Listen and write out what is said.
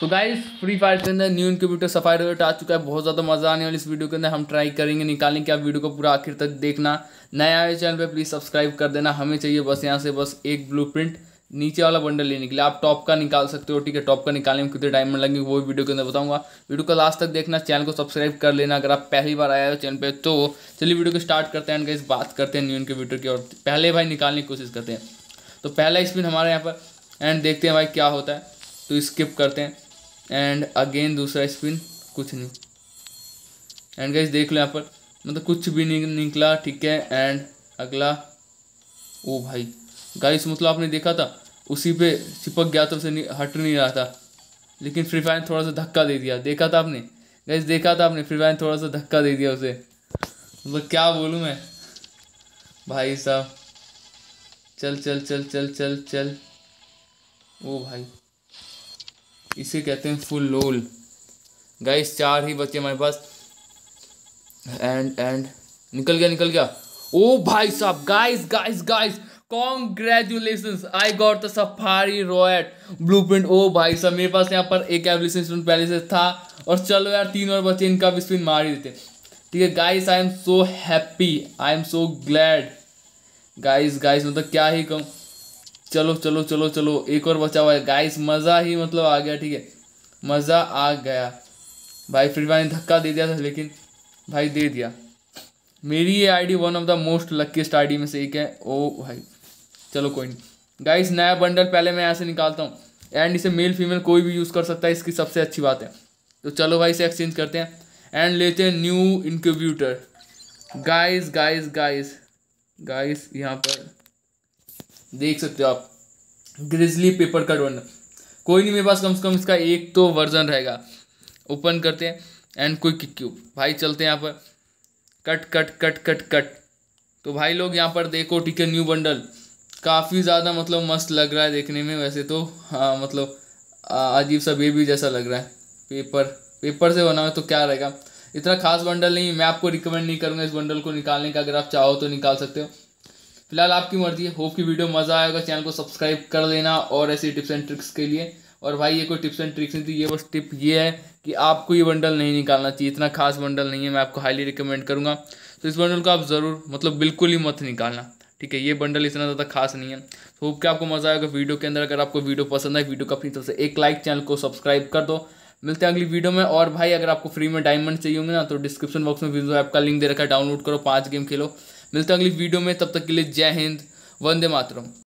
तो guys free fire के अंदर न्यू इनक्यूबेटर सफायर रेट आ चुका है बहुत ज़्यादा मज़ा आने वाली इस वीडियो के अंदर हम ट्राई करेंगे निकालने आप वीडियो को पूरा आखिर तक देखना नया आए चैनल पे प्लीज़ सब्सक्राइब कर देना हमें चाहिए बस यहाँ से बस एक ब्लू नीचे वाला बंडल लेने के लिए आप टॉप का निकाल सकते हो ठीक है टॉप का निकालने में कितने डायमंड लगेंगे वो भी वीडियो के अंदर बताऊंगा वीडियो को लास्ट तक देखना चैनल को सब्सक्राइब कर लेना अगर आप पहली बार आए हो चैनल पे तो चलिए वीडियो को स्टार्ट करते हैं इस बात करते हैं न्यू इनक्यूबेटर की और पहले भाई निकालने की कोशिश करते हैं तो पहला स्पिन हमारे यहाँ पर एंड देखते हैं भाई क्या होता है तो स्किप करते हैं एंड अगेन दूसरा स्पिन कुछ नहीं एंड गाइज देख लो यहाँ पर मतलब कुछ भी नहीं निकला ठीक है एंड अगला ओ भाई गाइस मतलब आपने देखा था उसी पे चिपक गया तो उसे हट नहीं रहा था लेकिन फ्री फायर थोड़ा सा धक्का दे दिया देखा था आपने गाइस देखा था आपने फ्री फायर थोड़ा सा धक्का दे दिया उसे मतलब क्या बोलूँ मैं भाई साहब चल चल चल चल चल चल ओ भाई इसे कहते हैं फुल लोल गाइस चार ही बच्चे हमारे पास एंड एंड निकल गया निकल गया ओ भाई साहब guys guys guys congratulation I got the safari riot blue print ओ भाई साहब मेरे पास यहाँ पर एक एवलेशन पहले से था और चलो यार तीन और बच्चे इनका भी स्पिन मार ही देते ठीक है guys I am so happy I am so glad guys guys मतलब क्या ही कहूँ चलो चलो चलो चलो एक और बचा हुआ है गाइस मज़ा ही मतलब आ गया ठीक है मज़ा आ गया भाई फिर भाई धक्का दे दिया था लेकिन भाई दे दिया मेरी ये ID one of the most luckiest ID में से एक है ओ भाई चलो कोई नहीं गाइस नया बंडल पहले मैं यहाँ से निकालता हूँ एंड इसे मेल फीमेल कोई भी यूज़ कर सकता है इसकी सबसे अच्छी बात है तो चलो भाई इसे एक्सचेंज करते हैं एंड लेते हैं new incubator guys guys guys guys यहाँ पर देख सकते हो आप ग्रिजली पेपर कट वन कोई नहीं मेरे पास कम से कम इसका एक तो वर्जन रहेगा ओपन करते हैं एंड क्विक क्यूब भाई चलते हैं यहाँ पर cut cut cut cut cut तो भाई लोग यहाँ पर देखो ठीक है न्यू बंडल काफ़ी ज़्यादा मतलब मस्त लग रहा है देखने में वैसे तो हाँ मतलब अजीब सा बेबी जैसा लग रहा है पेपर पेपर से बना हुआ तो क्या रहेगा इतना खास बंडल नहीं मैं आपको रिकमेंड नहीं करूँगा इस बंडल को निकालने का अगर आप चाहो तो निकाल सकते हो फिलहाल आपकी मर्जी है होप की वीडियो मज़ा आएगा चैनल को सब्सक्राइब कर लेना और ऐसी टिप्स एंड ट्रिक्स के लिए और भाई ये कोई टिप्स एंड ट्रिक्स नहीं थी ये बस टिप ये है कि आपको ये बंडल नहीं निकालना चाहिए इतना खास बंडल नहीं है मैं आपको हाईली रिकमेंड करूँगा तो इस बंडल को आप ज़रूर मतलब बिल्कुल ही मत निकालना ठीक है ये बंडल इतना ज़्यादा खास नहीं है तो होप के आपको मज़ा आएगा वीडियो के अंदर अगर आपको वीडियो पसंद आए वीडियो को अपनी तरफ से एक लाइक चैनल को सब्सक्राइब कर दो मिलते हैं अगली वीडियो में और भाई अगर आपको फ्री में डायमंड चाहिए होंगे ना तो डिस्क्रिप्शन बॉक्स में वीडियो ऐप का लिंक दे रखा है डाउनलोड करो पाँच गेम खेलो मिलते हैं अगली वीडियो में तब तक के लिए जय हिंद वंदे मातरम